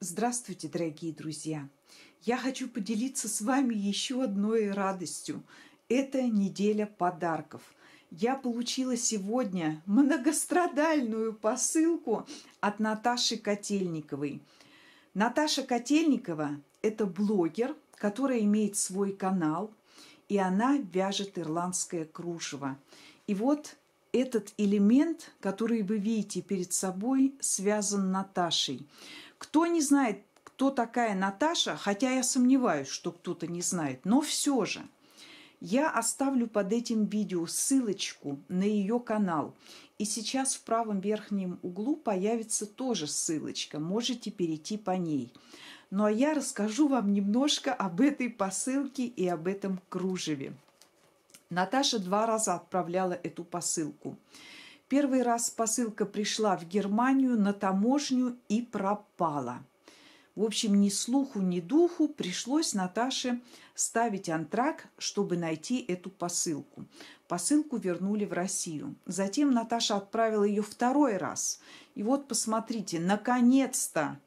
Здравствуйте, дорогие друзья! Я хочу поделиться с вами еще одной радостью. Это неделя подарков. Я получила сегодня многострадальную посылку от Наташи Котельниковой. Наташа Котельникова – это блогер, которая имеет свой канал, и она вяжет ирландское кружево. И вот этот элемент, который вы видите перед собой, связан Наташей – кто не знает, кто такая Наташа, хотя я сомневаюсь, что кто-то не знает, но все же я оставлю под этим видео ссылочку на ее канал. И сейчас в правом верхнем углу появится тоже ссылочка, можете перейти по ней. Ну а я расскажу вам немножко об этой посылке и об этом кружеве. Наташа два раза отправляла эту посылку. Первый раз посылка пришла в Германию на таможню и пропала. В общем, ни слуху, ни духу пришлось Наташе ставить антрак, чтобы найти эту посылку. Посылку вернули в Россию. Затем Наташа отправила ее второй раз. И вот посмотрите, наконец-то,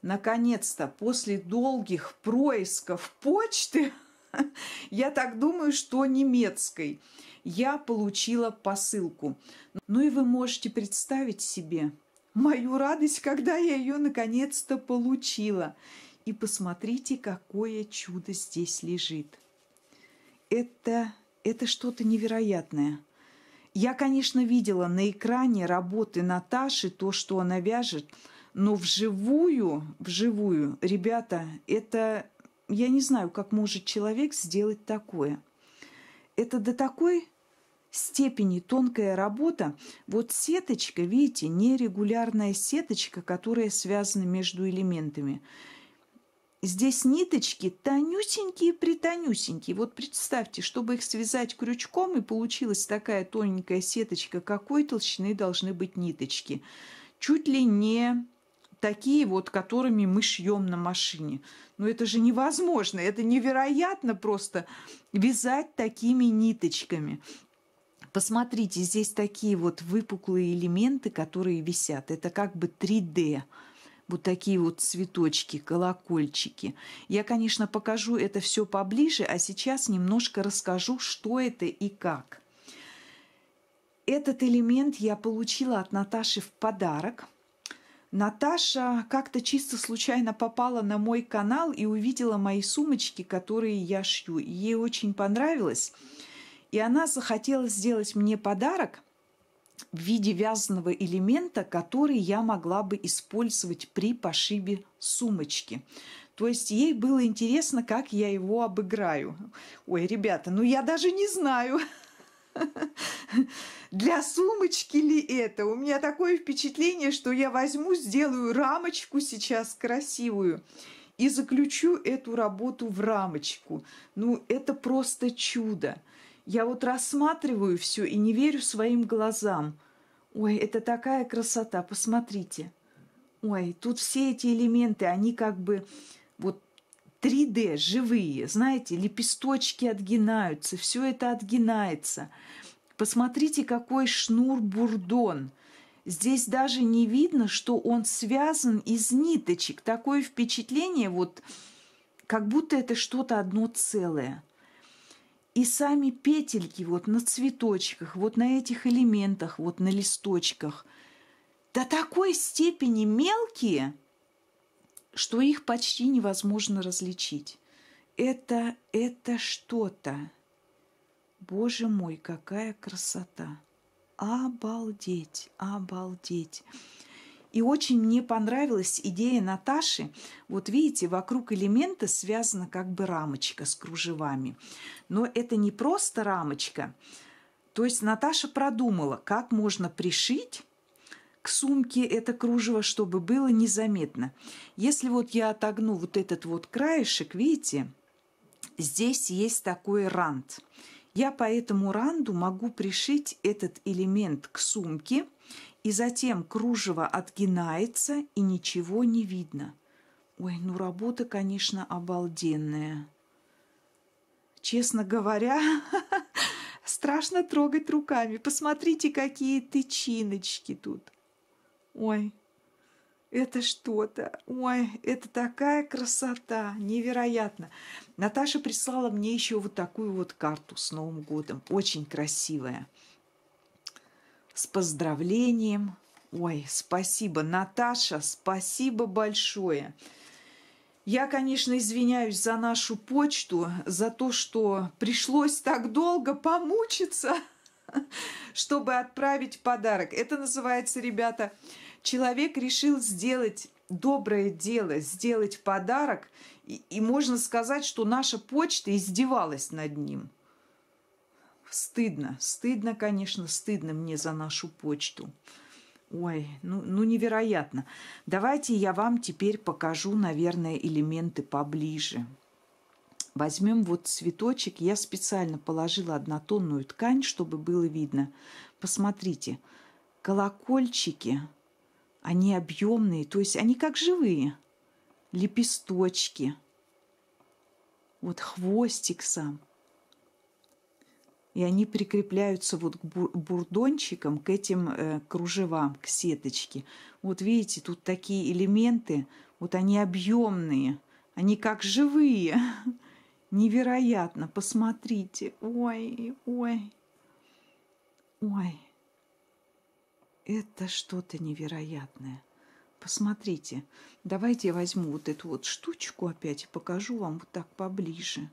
наконец-то, после долгих происков почты, я так думаю, что немецкой – я получила посылку. Ну и вы можете представить себе мою радость, когда я ее наконец-то получила. И посмотрите, какое чудо здесь лежит. Это, это что-то невероятное. Я, конечно, видела на экране работы Наташи то, что она вяжет, но вживую, вживую, ребята, это, я не знаю, как может человек сделать такое. Это до такой степени тонкая работа. Вот сеточка, видите, нерегулярная сеточка, которая связана между элементами. Здесь ниточки тонюсенькие-притонюсенькие. Вот представьте, чтобы их связать крючком, и получилась такая тоненькая сеточка, какой толщины должны быть ниточки. Чуть ли не такие вот, которыми мы шьем на машине. Но это же невозможно, это невероятно просто вязать такими ниточками. Посмотрите, здесь такие вот выпуклые элементы, которые висят. Это как бы 3D вот такие вот цветочки, колокольчики. Я, конечно, покажу это все поближе, а сейчас немножко расскажу, что это и как. Этот элемент я получила от Наташи в подарок. Наташа как-то чисто случайно попала на мой канал и увидела мои сумочки, которые я шью. Ей очень понравилось. И она захотела сделать мне подарок в виде вязаного элемента, который я могла бы использовать при пошибе сумочки. То есть ей было интересно, как я его обыграю. Ой, ребята, ну я даже не знаю, для сумочки ли это? У меня такое впечатление, что я возьму, сделаю рамочку сейчас красивую и заключу эту работу в рамочку. Ну, это просто чудо. Я вот рассматриваю все и не верю своим глазам. Ой, это такая красота, посмотрите. Ой, тут все эти элементы, они как бы вот 3D, живые, знаете, лепесточки отгинаются, все это отгинается. Посмотрите, какой шнур-бурдон. Здесь даже не видно, что он связан из ниточек. Такое впечатление, вот как будто это что-то одно целое. И сами петельки вот на цветочках, вот на этих элементах, вот на листочках до такой степени мелкие, что их почти невозможно различить. Это, это что-то. Боже мой, какая красота! Обалдеть, обалдеть. И очень мне понравилась идея Наташи. Вот видите, вокруг элемента связана как бы рамочка с кружевами. Но это не просто рамочка. То есть Наташа продумала, как можно пришить к сумке это кружево, чтобы было незаметно. Если вот я отогну вот этот вот краешек, видите, здесь есть такой рант. Я по этому ранду могу пришить этот элемент к сумке и затем кружево отгинается, и ничего не видно. Ой, ну работа, конечно, обалденная. Честно говоря, страшно трогать руками. Посмотрите, какие тычиночки тут. Ой, это что-то. Ой, это такая красота. Невероятно. Наташа прислала мне еще вот такую вот карту с Новым годом. Очень красивая с поздравлением. Ой, спасибо, Наташа, спасибо большое. Я, конечно, извиняюсь за нашу почту, за то, что пришлось так долго помучиться, чтобы отправить подарок. Это называется, ребята, человек решил сделать доброе дело, сделать подарок, и, и можно сказать, что наша почта издевалась над ним – Стыдно, стыдно, конечно, стыдно мне за нашу почту. Ой, ну, ну невероятно. Давайте я вам теперь покажу, наверное, элементы поближе. Возьмем вот цветочек. Я специально положила однотонную ткань, чтобы было видно. Посмотрите, колокольчики, они объемные, то есть они как живые. Лепесточки. Вот хвостик сам – и они прикрепляются вот к бурдончикам, к этим э, кружевам, к сеточке. Вот видите, тут такие элементы, вот они объемные, они как живые. Невероятно, посмотрите. Ой, ой, ой. Это что-то невероятное. Посмотрите, давайте я возьму вот эту вот штучку опять и покажу вам вот так поближе.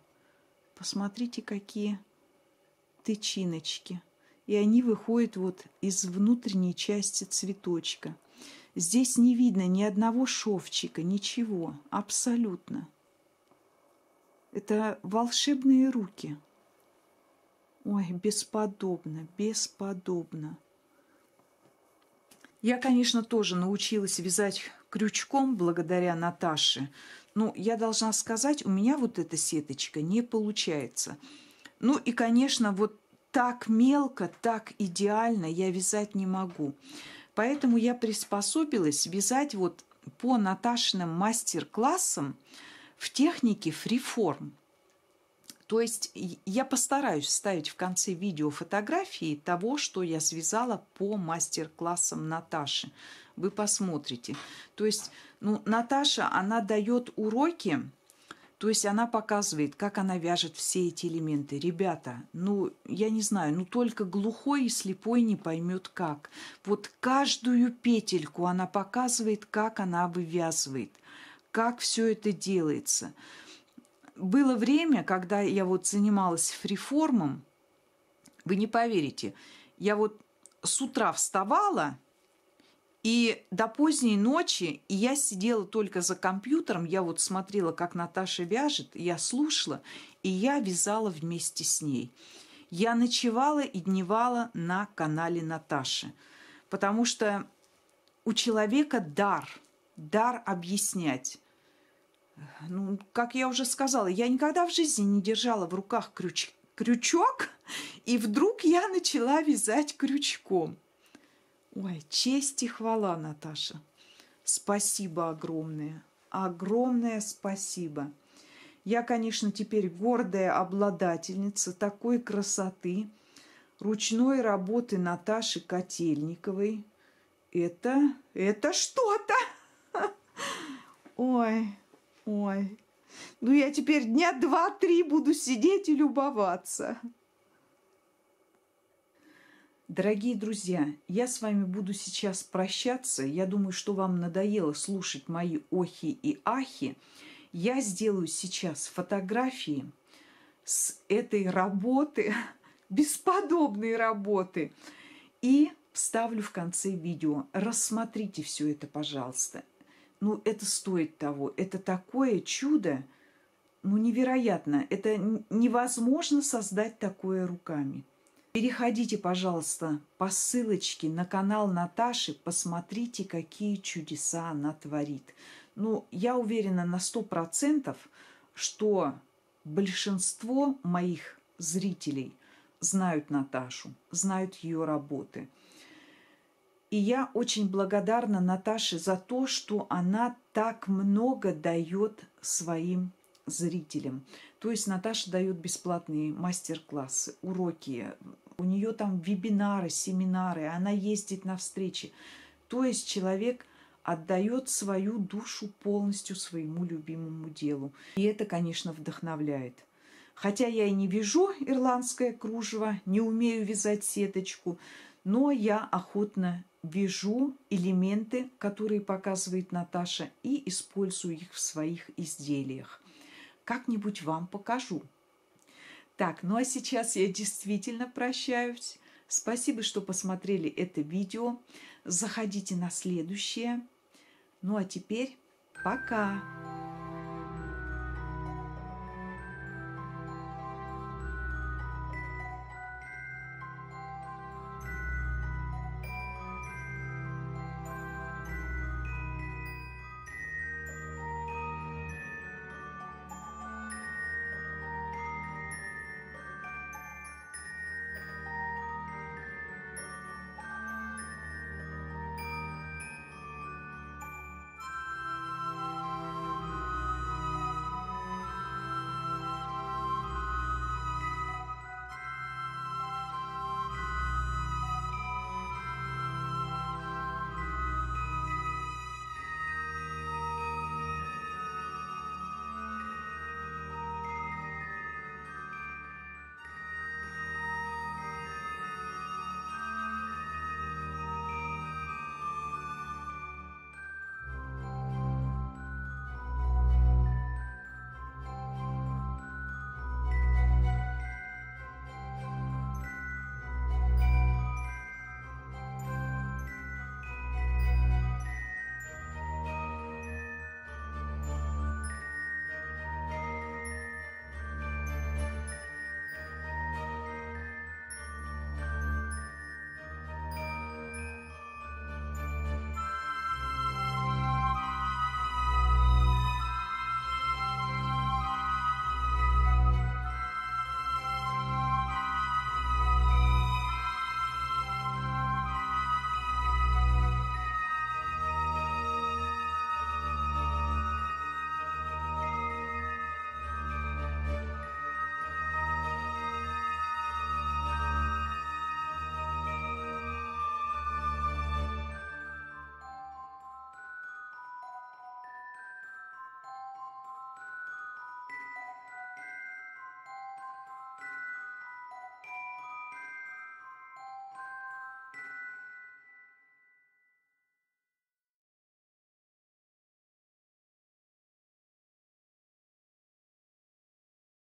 Посмотрите, какие тычиночки. И они выходят вот из внутренней части цветочка. Здесь не видно ни одного шовчика, ничего, абсолютно. Это волшебные руки. Ой, бесподобно, бесподобно. Я, конечно, тоже научилась вязать крючком благодаря Наташе. Но ну, я должна сказать, у меня вот эта сеточка не получается. Ну и, конечно, вот так мелко, так идеально я вязать не могу. Поэтому я приспособилась вязать вот по Наташным мастер-классам в технике фриформ. То есть я постараюсь вставить в конце видео фотографии того, что я связала по мастер-классам Наташи. Вы посмотрите. То есть ну, Наташа, она дает уроки то есть она показывает, как она вяжет все эти элементы. Ребята, ну, я не знаю, ну только глухой и слепой не поймет как. Вот каждую петельку она показывает, как она вывязывает, как все это делается. Было время, когда я вот занималась фриформом, вы не поверите, я вот с утра вставала – и до поздней ночи я сидела только за компьютером, я вот смотрела, как Наташа вяжет, я слушала, и я вязала вместе с ней. Я ночевала и дневала на канале Наташи, потому что у человека дар, дар объяснять. Ну, как я уже сказала, я никогда в жизни не держала в руках крюч... крючок, и вдруг я начала вязать крючком – Ой, честь и хвала, Наташа. Спасибо огромное. Огромное спасибо. Я, конечно, теперь гордая обладательница такой красоты, ручной работы Наташи Котельниковой. Это, это что-то! Ой, ой. Ну, я теперь дня два-три буду сидеть и любоваться. Дорогие друзья, я с вами буду сейчас прощаться. Я думаю, что вам надоело слушать мои охи и ахи. Я сделаю сейчас фотографии с этой работы, бесподобной работы, и вставлю в конце видео. Рассмотрите все это, пожалуйста. Ну, это стоит того. Это такое чудо, ну, невероятно. Это невозможно создать такое руками. Переходите, пожалуйста, по ссылочке на канал Наташи, посмотрите, какие чудеса она творит. Ну, я уверена на 100%, что большинство моих зрителей знают Наташу, знают ее работы. И я очень благодарна Наташе за то, что она так много дает своим зрителям. То есть Наташа дает бесплатные мастер-классы, уроки, у нее там вебинары, семинары, она ездит на встречи. То есть человек отдает свою душу полностью своему любимому делу. И это, конечно, вдохновляет. Хотя я и не вяжу ирландское кружево, не умею вязать сеточку, но я охотно вяжу элементы, которые показывает Наташа, и использую их в своих изделиях как-нибудь вам покажу. Так, ну а сейчас я действительно прощаюсь. Спасибо, что посмотрели это видео. Заходите на следующее. Ну а теперь пока!